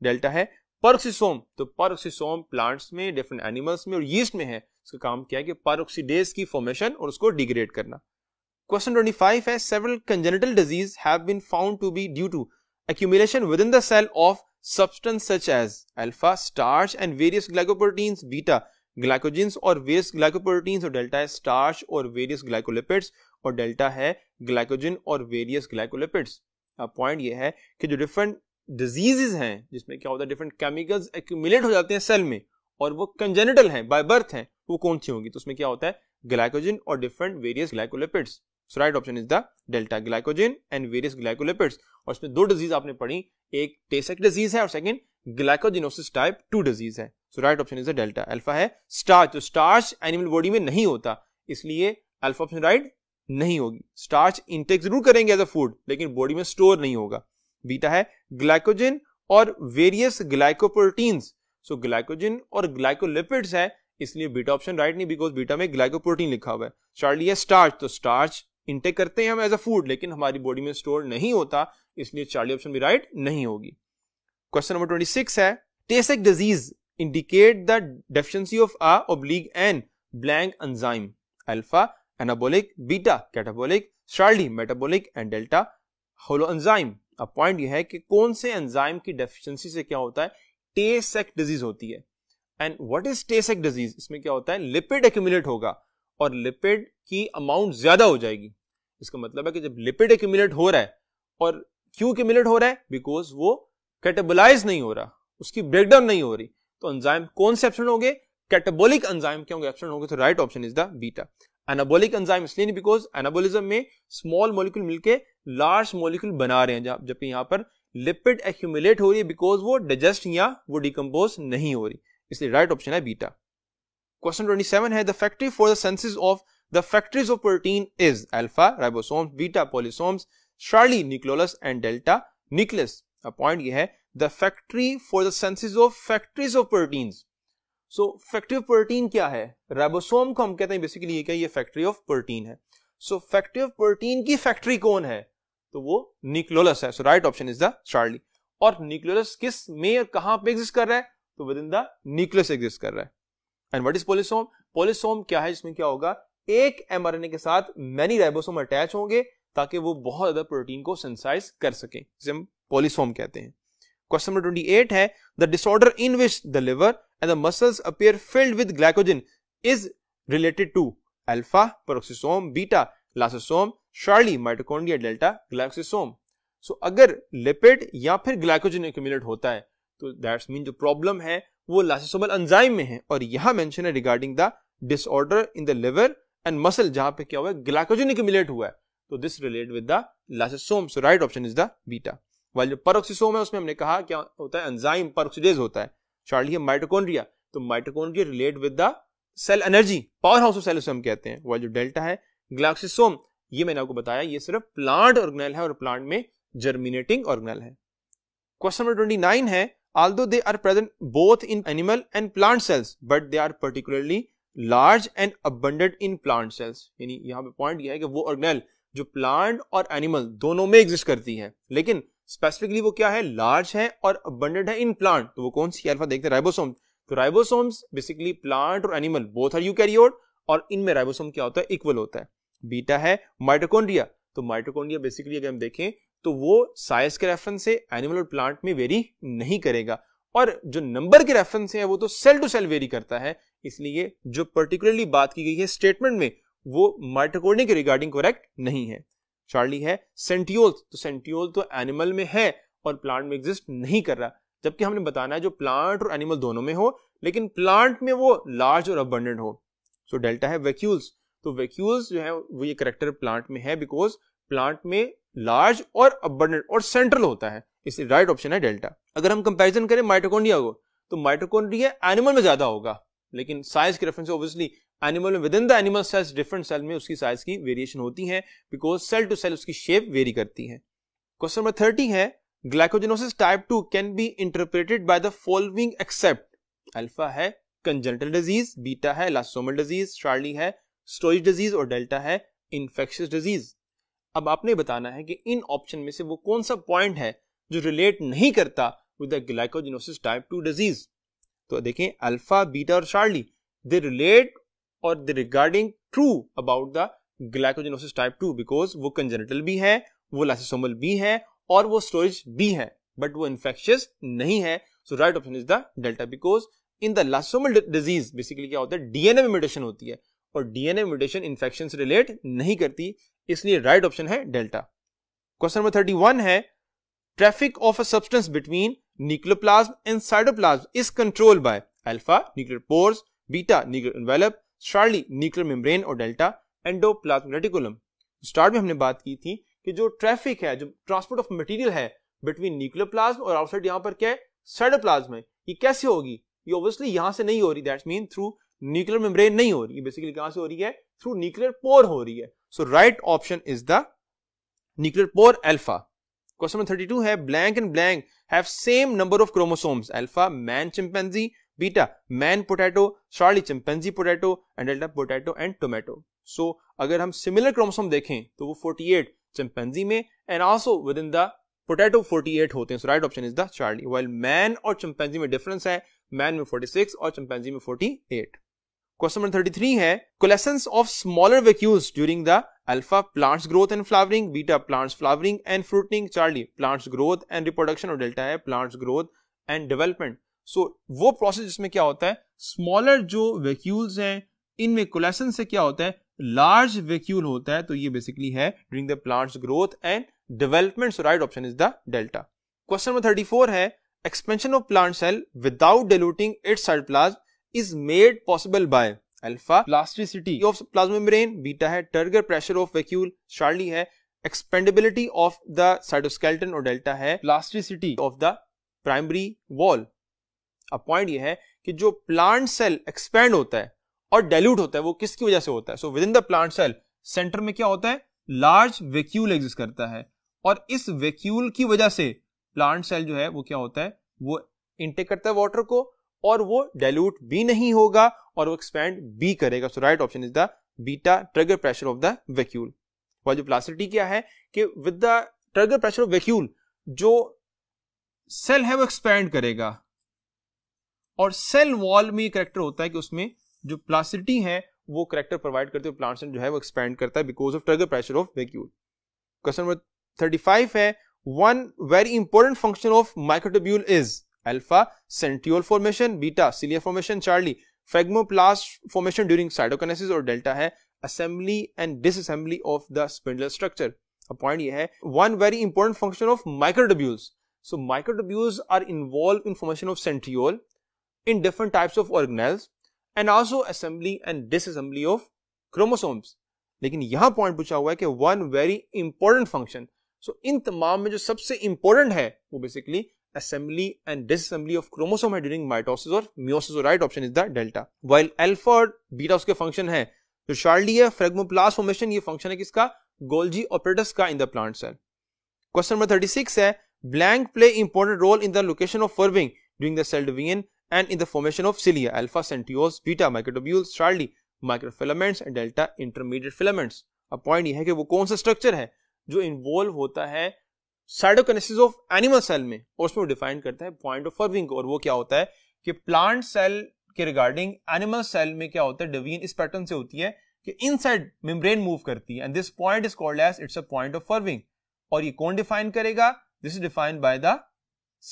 डेल्टा है परक्सिसोम तो परक्सिसोम प्लांट्स में डिफरेंट एनिमल्स में और यीस्ट में है इसका काम क्या है कि परोक्सीडेज की फॉर्मेशन और उसको डिग्रेड करना क्वेश्चन ट्वेंटी फाइव है seven congenital disease have been found to be due to accumulation within the cell of substance such as alpha starch and various glycoprotein beta glycogen और various glycoprotein और delta है starch और various glycolipids और delta है glycogen और various glycolipids point ये है कि जो डिफरेंट डिजीजेज हैं जिसमें क्या होता है डिफरेंट केमिकल्स एक्यूमुलेट हो जाते हैं सेल में और वो कंजेनिटल है बाय बर्थ है वो कौन सी होगी तो उसमें क्या होता है ग्लाइकोजिन और different various glycolipids so right option is the delta glycogen and various glycolipids और इसमें दो डिजीज आपने पढ़ी एक टेसेक डिजीज है और second glycogenosis type two disease है so right option is the delta alpha है स्टार्च तो स्टार्च एनिमल बॉडी में नहीं होता इसलिए अल्फा ऑप्शन राइट नहीं होगी स्टार्च इंटेक जरूर करेंगे एज अ फूड लेकिन बॉडी में स्टोर नहीं होगा बीटा है ग्लाइकोजन और वेरियस ग्लाइकोप्रोटीन्स सो ग्लाइकोजन और ग्लाइकोलिपिड्स है इसलिए बीटा ऑप्शन राइट नहीं बिकॉज बीटा में ग्लाइकोप्रोटीन लिखा हुआ है चार्ली है स्टार्च तो स्टार्च इंटेक करते हैं हम एज अ फूड लेकिन हमारी बॉडी में स्टोर नहीं होता इसलिए चार्ली ऑप्शन भी राइट नहीं होगी क्वेश्चन नंबर ट्वेंटी सिक्स है Tay Sachs disease indicate the deficiency of a oblique an blank enzyme alpha anabolic beta catabolic Charlie metabolic and delta holo enzyme अब पॉइंट यह है कि कौन से एंजाइम की डेफिशिएंसी से क्या होता है टेसेक डिजीज होती है and what is Tay Sachs disease इसमें क्या होता है लिपिड एक्यूमुलेट होगा और लिपिड की अमाउंट ज्यादा हो जाएगी इसका मतलब है कि जब लिपिड एक्यूमुलेट हो रहा है और क्यों एक्यूमुलेट हो रहा है बिकॉज वो कैटेबलाइज नहीं हो रहा उसकी ब्रेकडाउन नहीं हो रही तो एंजाइम कौन से एब्सेंट होंगे कैटेबोलिक एंजाइम क्यों होंगे एब्सेंट होंगे तो right option is the beta anabolic enzyme इसलिए नहीं बिकॉज एनाबोलिज्म में स्मॉल मॉलिक्यूल मिलकर लार्ज मॉलिक्यूल बना रहे हैं जबकि यहां पर लिपिड एक्यूमुलेट हो रही है बिकॉज वो डाइजेस्ट या वो डिकम्पोज नहीं हो रही इसलिए राइट ऑप्शन है बीटा Question 27 है the factory for the senses of the factories of protein is alpha ribosomes, beta polysomes, Charlie nucleolus and delta nucleus. Point ये है the factory for the senses of factories of protein so factory of protein क्या है ribosome को हम कहते हैं basically ये क्या ये फैक्ट्री ऑफ प्रोटीन है सो फैक्ट्री ऑफ प्रोटीन की फैक्ट्री कौन है तो वो निक्लोलस है so right option is the Charlie और निक्लोलस किस में और कहां पे एग्जिस्ट कर रहा है तो within the nucleus exist कर रहा है and what is polysome polysome क्या है इसमें क्या होगा एक एम के साथ मैनी राइबोसोम अटैच होंगे ताकि वो बहुत ज्यादा प्रोटीन को सेंसाइज कर सके जिसे हम पोलिसोम कहते हैं क्वेश्चन नंबर ट्वेंटी एट है the disorder in which the liver and the muscles appear filled with glycogen is related to alpha peroxisome beta lysosome Charlie mitochondria delta glyoxysome so अगर lipid या फिर glycogen accumulate होता है तो that's mean जो problem है वो lysosomal enzyme में है और यहां मेंशन है regarding the disorder in the liver and muscle जहां पे क्या हुआ है ग्लाइकोजन एक्युमुलेट हुआ है तो this relate with the lysosome so right option is the beta वाल जो परोक्सीसोम है उसमें हमने कहा क्या होता है एंजाइम परोक्सीडेज होता है चार्ली माइटोकॉन्ड्रिया तो mitochondria relate with the cell energy powerhouse of cell उसे हम कहते हैं वाल जो डेल्टा है ग्लाक्सिसोम ये मैंने आपको बताया ये सिर्फ प्लांट ऑर्गेनल है और प्लांट में जर्मिनेटिंग ऑर्गेनल है क्वेश्चन नंबर ट्वेंटी नाइन है although they are present both in animal and plant cells but they are particularly large and abundant in plant cells यानी यहाँ पे पॉइंट ये है कि वो ऑर्गेनेल जो प्लांट और एनिमल दोनों में एग्जिस्ट करती है लेकिन स्पेसिफिकली वो क्या है लार्ज है और अबंडेंट है इन प्लांट तो वो कौन सी अल्फा देखते हैं राइबोसोम तो राइबोसोम्स बेसिकली प्लांट और एनिमल बोथ आर यूकैरियोट और इनमें राइबोसोम क्या होता है इक्वल होता है बीटा है माइटोकॉन्ड्रिया तो माइटोकॉन्ड्रिया बेसिकली अगर हम देखें तो वो साइज के रेफरेंस से एनिमल और प्लांट में वेरी नहीं करेगा और जो नंबर के रेफरेंस है वो तो सेल टू सेल वेरी करता है इसलिए जो पर्टिकुलरली बात की गई है स्टेटमेंट में वो माइटोकोर्डिया के रिगार्डिंग करेक्ट नहीं है चार्ली है सेंटियोल तो सेंटियोल तो एनिमल में है और प्लांट में एग्जिस्ट नहीं कर रहा जबकि हमने बताना है जो प्लांट और एनिमल दोनों में हो लेकिन प्लांट में वो लार्ज और अबंडेंट हो सो so, डेल्टा है वैक्यूल्स तो वैक्यूल्स जो है वो ये करेक्टर प्लांट में है बिकॉज प्लांट में लार्ज और अबंडेंट और सेंट्रल होता है इसलिए राइट ऑप्शन है डेल्टा अगर हम कंपेरिजन करें माइटोकॉन्ड्रिया को तो माइटोकॉन्ड्रिया एनिमल में ज्यादा होगा लेकिन साइज के रेफरेंस ऑब्वियसली एनिमल में within the animal size different cell में उसकी साइज की वेरिएशन होती है बिकॉज सेल टू सेल उसकी शेप वेरी करती है क्वेश्चन नंबर थर्टी है glycogenosis type two can be interpreted by the following except alpha है कंजेंटल डिजीज बीटा है लासोमल डिजीज शार्ली है स्टोरेज डिजीज और डेल्टा है इन्फेक्शियस डिजीज अब आपने बताना है कि इन ऑप्शन में से वो कौन सा पॉइंट है जो रिलेट नहीं करता with the glycogenosis type two disease तो देखें अल्फा बीटा और शार्ली दे रिलेट और they regarding true about the glycogenosis type two because वो कंजेनेटल भी है वो लाइसोसोमल भी है और वो स्टोरेज भी है बट वो इन्फेक्शियस नहीं है so right option is the delta because in the lysosomal disease basically क्या होता है डीएनए म्यूटेशन होती है और डीएनए म्यूटेशन इन्फेक्शन से रिलेट नहीं करती इसलिए राइट ऑप्शन है delta question number thirty one है traffic of a substance between nucleoplasm and cytoplasm is control by alpha nuclear pores beta nuclear envelope Charlie nuclear membrane और delta endoplasmic reticulum start में हमने बात की थी कि जो ट्रैफिक है जो ट्रांसपोर्ट ऑफ मटेरियल है बिटवीन न्यूक्लियोप्लाज्म और आउटसाइड यहां पर क्या है साइटोप्लाज्म है ये कैसे होगी ये ऑब्वियसली यहां से नहीं हो रही that's mean through nuclear membrane नहीं हो रही है बेसिकली कहां से हो रही है थ्रू न्यूक्लियर पोर हो रही है so right option is the nuclear pore alpha question number 32 है blank and blank have same number of chromosomes alpha man chimpanzee beta man potato Charlie chimpanzee potato and delta potato and tomato so अगर हम similar chromosome देखें तो वो forty eight chimpanzee में and also within the potato forty eight होते हैं so right option is the Charlie while man और chimpanzee में डिफरेंस है मैन में फोर्टी सिक्स और चिंपेंजी में 48 क्वेश्चन नंबर थर्टी थ्री है coalescence of smaller vacuoles during the alpha plants growth and flowering beta plants flowering and fruiting Charlie plants growth and reproduction और delta है plants growth and development so वो process जिसमें क्या होता है smaller जो vacuoles हैं इनमें कोलेसेंस से क्या होता है लार्ज वेक्यूल होता है तो ये बेसिकली है during the plants growth and development so right option is the delta question number thirty four है expansion of plant cell without diluting its cytoplasm is made possible by alpha plasticity of plasma membrane beta है turgor pressure of vacuole Charlie है expandability of the cytoskeleton और delta है plasticity of the primary wall अब point यह है कि जो plant cell expand होता है और डाइल्यूट होता है वो किसकी वजह से होता है so within the plant cell centre में क्या होता है लार्ज वैक्यूल एग्जिस्ट करता है और इस वैक्यूल की वजह से प्लांट सेल जो है वो क्या होता है वो इंटेक करता है वाटर को और वो डायल्यूट भी नहीं होगा और वो एक्सपैंड भी करेगा so right option is the beta turgor pressure of the vacuole plasticity क्या है कि with the turgor pressure of vacuole जो सेल है वो एक्सपैंड करेगा और सेल वॉल में ये करेक्टर होता है कि उसमें जो प्लास्टिटी है वो करेक्टर प्रोवाइड करते हुए प्लांट जो है वो एक्सपैंड करता है because of turgor pressure of vacuole question number thirty five है one very important function of microtubule is alpha centriole formation beta cilia formation Charlie phragmoplast formation during cytokinesis और delta है assembly and disassembly of the spindle structure point ये है one very important function of microtubules so microtubules are involve in formation of centriole in different types of organise and also assembly and disassembly of chromosomes लेकिन यहां point पूछा हुआ है कि one very important function so इन तमाम में जो सबसे इंपॉर्टेंट है वो basically assembly and disassembly of chromosome during mitosis or meiosis. So right option is the delta. While alpha और beta उसके function है जो शार्ली है फ्रेगमोप्लास्ट फॉर्मेशन ये फंक्शन है किसका गोल्जी ऑपरेटस का in the plant cell question number 36 है blank play important role in the location of furrowing during the cell division and in the formation of cilia alpha centrioles beta microtubules charlie microfilaments and delta intermediate filaments अब point यह है कि वो कौन सा structure है जो involve होता है साइडोकनेसिस ऑफ एनिमल सेल में और उसमें डिफाइन करता है पॉइंट ऑफ फर्विंग और वो क्या होता है कि प्लांट सेल के रिगार्डिंग एनिमल सेल में क्या होता है डिवीजन इस पैटर्न से होती है कि इनसाइड मेम्ब्रेन मूव करती है and this point is called as it's a point of furrowing और ये कौन डिफाइन करेगा this is defined by the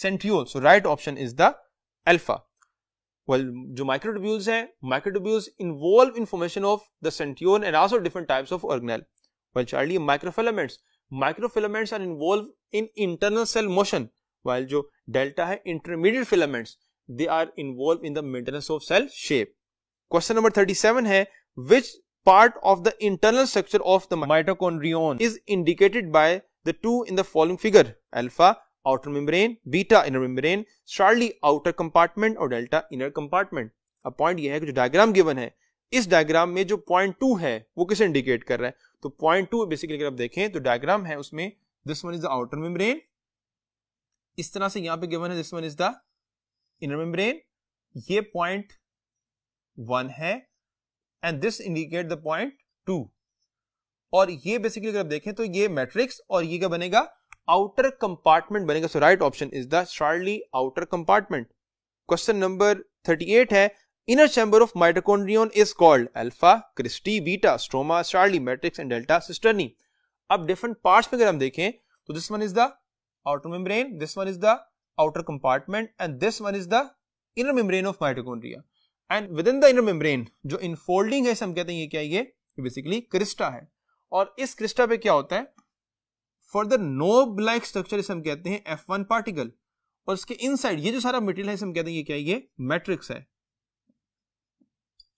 centriole so right option is the alpha well जो माइक्रोट्यूब्यूल्स हैं microtubules involve information of the centriole and also different types of organelle well Charlie microfilaments microfilaments are involve in internal cell motion while जो delta है intermediate filaments they are involve in the maintenance of cell shape question number 37 है which part of the internal structure of the mitochondrion is indicated by the two in the following figure alpha outer membrane beta inner membrane Charlie outer compartment और delta inner compartment अब point यह है कि जो diagram given है इस diagram में जो पॉइंट टू है वो किसे इंडिकेट कर रहा है तो पॉइंट टू बेसिकली अगर आप देखें तो डायग्राम है उसमें this one is the outer membrane इस तरह से यहां पे गिवन है this one is the inner membrane ये पॉइंट वन है and this indicate the point two और ये बेसिकली अगर आप देखें तो ये मैट्रिक्स और ये क्या बनेगा आउटर कंपार्टमेंट बनेगा so right option is the Charlie outer compartment question number 38 है inner chamber of mitochondrion is called alpha cristae beta stroma Charlie matrix and delta cisternae अब डिफरेंट पार्ट्स में अगर हम देखें तो this one is the outer membrane this one is the compartment and this one is the inner membrane of mitochondria and within the inner membrane जो infolding है हम कहते हैं ये क्या ये बेसिकली क्रिस्टा है और इस क्रिस्टा पे क्या होता है फर्दर नोब लाइक स्ट्रक्चर इसे हम कहते हैं एफ वन पार्टिकल और इसके इनसाइड ये जो सारा मटेरियल है इसे हम कहते हैं ये क्या है ये मैट्रिक्स है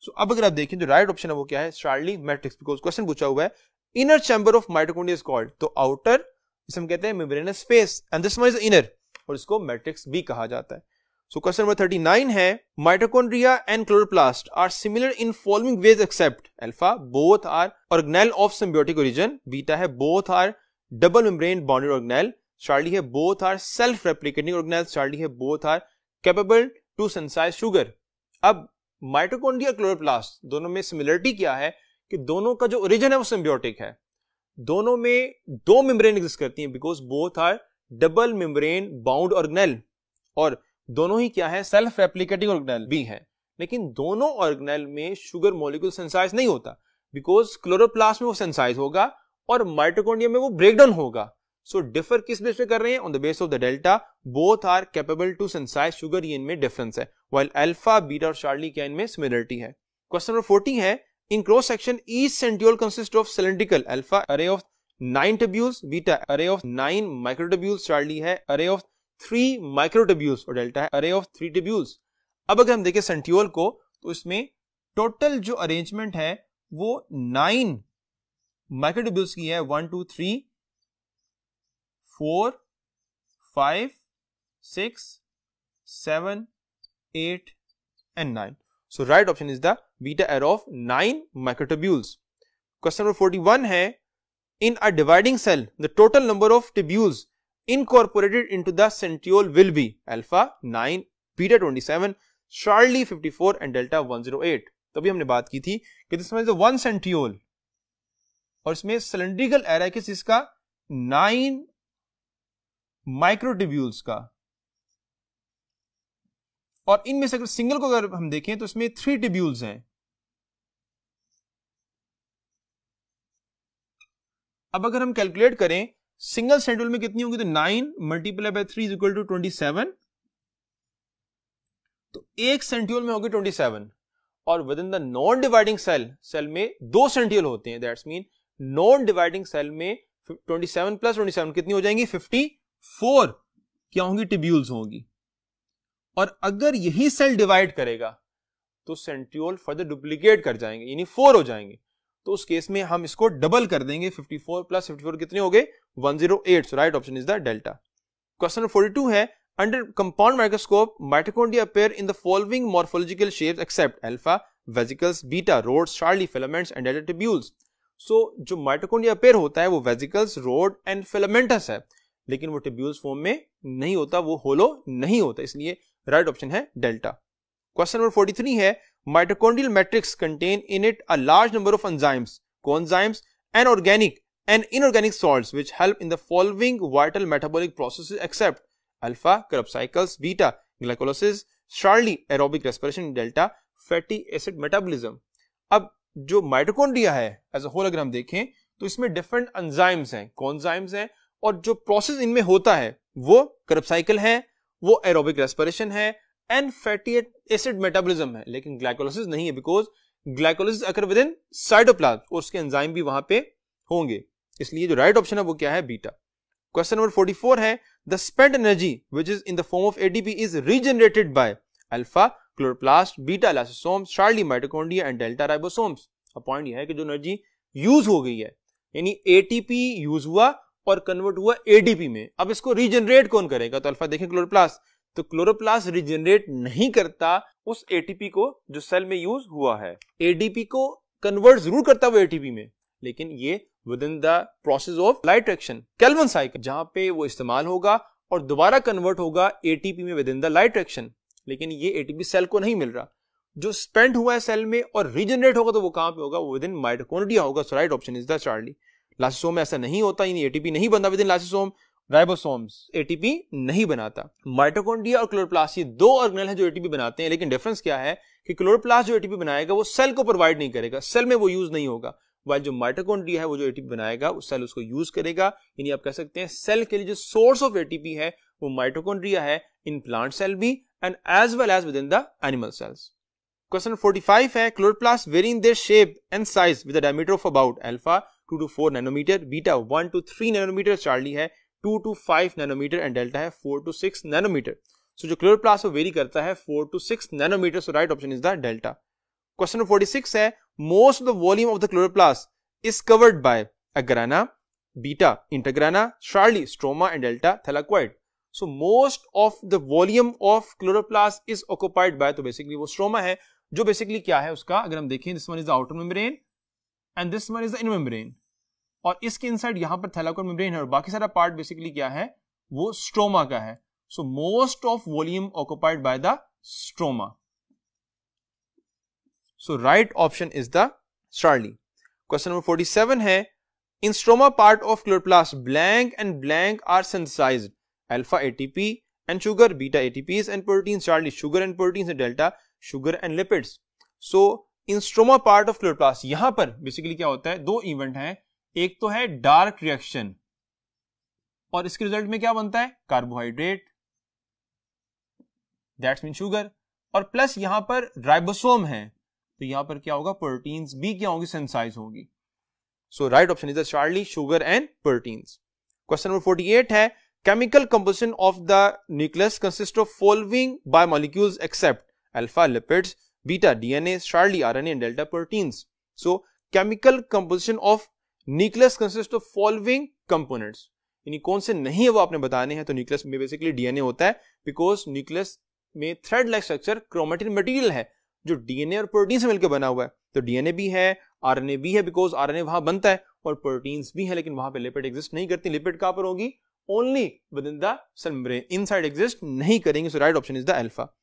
सो so, अब अगर आप देखें तो राइट ऑप्शन है वो क्या है शार्ली मैट्रिक्स बिकॉज क्वेश्चन पूछा हुआ है inner chamber of mitochondria is called तो आउटर इसे हम कहते हैं membrane space and this one is inner और इसको मैट्रिक्स भी कहा जाता है सो क्वेश्चन नंबर 39 है mitochondria and chloroplast are similar in following ways except alpha both are organelle of symbiotic origin beta है both are double membrane bounded organelle Charlie है both are self replicating organelle Charlie है both are capable to synthesize sugar अब mitochondria chloroplast दोनों में similarity क्या है कि दोनों का जो ओरिजिन है वो सिम्बियोटिक है दोनों में दो मेम्ब्रेन एग्जिस्ट करती हैं because both are double membrane bound organelle और दोनों ही क्या है सेल्फ रेप्लीकेटिंग ऑर्गेनेल भी है लेकिन दोनों ऑर्गेनेल में शुगर मॉलिक्यूल सेंसाइज नहीं होता बिकॉज क्लोरोप्लास्ट में वो सेंसाइज होगा और माइटोकोडियम में वो ब्रेकडाउन होगा सो डिफर किस बेस पे कर रहे हैं on the base of the delta both are capable to synthesize sugar ये इनमें डिफरेंस है वाइल अल्फा बीटा और शार्ली क्या इनमें सिमिलरिटी है क्वेश्चन नंबर फोर्टी है In cross section, each centriole consists of cylindrical alpha array of 9 tubules, beta array of 9 microtubules, Charlie है array of 3 microtubules और delta है array of 3 tubules. अब अगर हम देखें सेंटियोल को तो इसमें टोटल जो अरेंजमेंट है वो 9 माइक्रोट्यूब्यूल्स की है 1 2 3 4 5 6 7 8 and 9 so right option is the beta array of nine microtubules question number forty one है in a dividing cell the total number of tubules incorporated into the centriole will be alpha nine beta twenty seven Charlie fifty four and delta one zero eight तभी हमने बात की थी कि this mean one centriole और इसमें cylindrical era किस इसका नाइन माइक्रोटिब्यूल्स का और इनमें से अगर सिंगल को अगर हम देखें तो इसमें थ्री टिब्यूल्स हैं अब अगर हम कैलकुलेट करें सिंगल सेंट्रल में कितनी होगी तो nine multiply by three is equal to twenty seven तो एक सेंट्यूल में होगी ट्वेंटी सेवन और within the non dividing cell cell में दो सेंट्यूल होते हैं that's mean non dividing cell में twenty seven plus twenty seven कितनी हो जाएंगी फोर क्या होंगी टिब्यूल्स होंगी और अगर यही सेल डिवाइड करेगा तो सेंट्रियोल फर्दर डुप्लीकेट कर जाएंगे यानी फोर हो जाएंगे तो उस केस में हम इसको डबल कर देंगे 54 प्लस 54 कितने हो गए 108 so right option is the delta question number 42 है under compound microscope mitochondria appear in the following morphological shapes except alpha vesicles beta rods Charlie filaments and एडेटिब्यूल्स सो जो माइटोकॉन्ड्रिया अपीयर होता है वो वेजिकल्स रोड एंड फिलामेंटस है लेकिन वो tubules form में नहीं होता वो होलो नहीं होता इसलिए राइट ऑप्शन है delta question number forty three है mitochondrial matrix contain in it a large number of enzymes coenzymes and organic and inorganic salt which help in the following vital metabolic process except alpha Krebs beta glycolysis Charlie aerobic respiration delta fatty acid metabolism अब जो mitochondria है as a whole अगर हम देखें तो इसमें different enzymes हैं कॉन्जाइम्स हैं और जो प्रोसेस इनमें होता है वो कर्ब है वो एरोबिक रेस्पिरेशन है एंड फैटी एसिड मेटाबॉलिज्म है लेकिन ग्लाइकोलिसिस नहीं है बिकॉज ग्लाइकोलिसिस अगर विद इन साइटोप्लाज्म और उसके एंजाइम भी वहां पे होंगे इसलिए जो राइट ऑप्शन है वो क्या है बीटा क्वेश्चन नंबर 44 है the spent energy which is in the form of ATP is regenerated by alpha chloroplast beta lysosome Charlie mitochondria and delta ribosomes अ पॉइंट यह है कि जो एनर्जी यूज हो गई है यानी एटीपी यूज हुआ और कन्वर्ट हुआ एडीपी में अब इसको रीजनरेट कौन करेगा तो अल्फा देखें क्लोरोप्लास्ट तो क्लोरोप्लास्ट रिजेनरेट नहीं करता उस एटीपी को जो सेल में यूज हुआ है एडीपी को कन्वर्ट जरूर करता वो एटीपी में लेकिन ये within the process of light action Calvin cycle जहां पे वो इस्तेमाल होगा और दोबारा कन्वर्ट होगा एटीपी में within the light action लेकिन ये एटीपी सेल को नहीं मिल रहा जो स्पेंड हुआ है सेल में और रीजनरेट होगा तो वो कहां पे होगा विद इन माइटोकॉन्ड्रिया होगा so right option is the Charlie lysosome में ऐसा नहीं होता यानी एटीपी नहीं बनता within lysosome ribosomes ATP नहीं बनाता माइटोकॉन्ड्रिया और क्लोरोप्लास्ट ये दो ऑर्गेनल है जो एटीपी बनाते हैं लेकिन डिफरेंस क्या है कि क्लोरोप्लास्ट जो एटीपी बनाएगा वो सेल को प्रोवाइड नहीं करेगा सेल में वो यूज नहीं होगा वाइल जो माइटोकॉन्ड्रिया है वो जो एटीपी बनाएगा उस सेल उसको यूज करेगा यानी आप कह सकते हैं सेल के लिए जो सोर्स ऑफ एटीपी है वो माइटोकॉन्ड्रिया है इन प्लांट सेल भी and as well as within the animal cells question 45 है chloroplast vary in their shape and size with a diameter of about alpha two to four nanometer beta one to three nanometer Charlie है two to five nanometer and delta है four to six nanometer so जो chloroplast वो vary करता है four to six nanometer so right option is the delta question number forty six है most of the volume of the chloroplast is covered by a grana beta intergrana Charlie stroma and delta thylakoid so most of the volume of chloroplast is occupied by तो basically वो stroma है जो बेसिकली क्या है उसका अगर हम देखें this one is the outer membrane and this one is the in membrane और इसके इनसाइड यहां पर थैलाकोर मेम्ब्रेन है और बाकी सारा पार्ट बेसिकली क्या है वो स्ट्रोमा का है so most of volume occupied by the stroma so right option is the Charlie question number 47 है in stroma part of chloroplast blank and blank are synthesize alpha ATP and sugar beta ATPs and protein Charlie sugar and protein delta sugar and lipids so So in stroma part of chloroplast यहां पर basically क्या होता है दो event हैं एक तो है डार्क रिएक्शन और इसके रिजल्ट में क्या बनता है कार्बोहाइड्रेट दैट्स मीन शुगर और प्लस यहां पर राइबोसोम है तो यहां पर क्या होगा प्रोटीन्स भी क्या होगी सेंसाइज होगी so right option is Charlie sugar and protein question number eight है chemical composition of the nucleus consist of following biomolecules except alpha lipids beta DNA, Charlie RNA and delta proteins. So chemical composition of nucleus consists of following components. यानी कौन से नहीं है वो आपने बताने हैं तो न्यूक्लियस में बेसिकली डीएनए होता है बिकॉज न्यूक्लियस में thread like structure chromatin material है जो डीएनए और प्रोटीन से मिलकर बना हुआ है तो डीएनए भी है आरएनए भी है बिकॉज आरएनए वहां बनता है और प्रोटीन्स भी है लेकिन वहां पे लिपिड एग्जिस्ट नहीं करती लिपिड कहां पर होगी only within the membrane inside exist नहीं करेंगे so right option is the alpha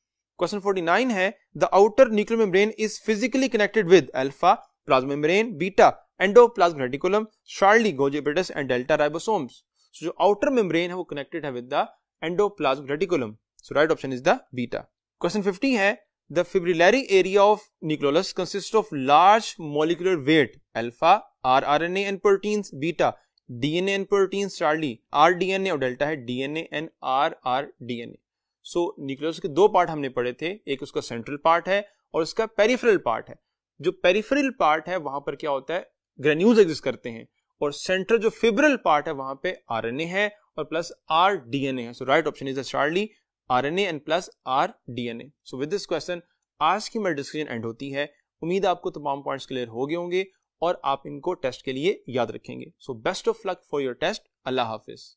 question 49 है the outer nuclear membrane is physically connected with alpha plasma membrane beta endoplasm reticulum Charlie Golgi and delta ribosomes so जो outer membrane है वो connected है with the endoplasm reticulum so right option is the beta question 50 है The fibrillary area of nucleolus consists of large molecular weight alpha, rRNA and proteins beta, DNA and proteins Charlie, rDNA और delta है DNA and rRDNA. So nucleus के दो part हमने पढ़े थे एक उसका सेंट्रल पार्ट है और उसका पेरिफेरल पार्ट है जो पेरिफेरल पार्ट है वहां पर क्या होता है ग्रेन्यूज एग्जिस्ट करते हैं और सेंट्रल जो फिब्रल पार्ट है वहां पे आरएनए है और प्लस आर डीएनए है so right option is Charlie RNA and plus R DNA so with this question आज की मेरी डिस्कशन एंड होती है उम्मीद आपको तमाम पॉइंट्स क्लियर हो गए होंगे और आप इनको टेस्ट के लिए याद रखेंगे so best of luck for your test अल्लाह हाफिज़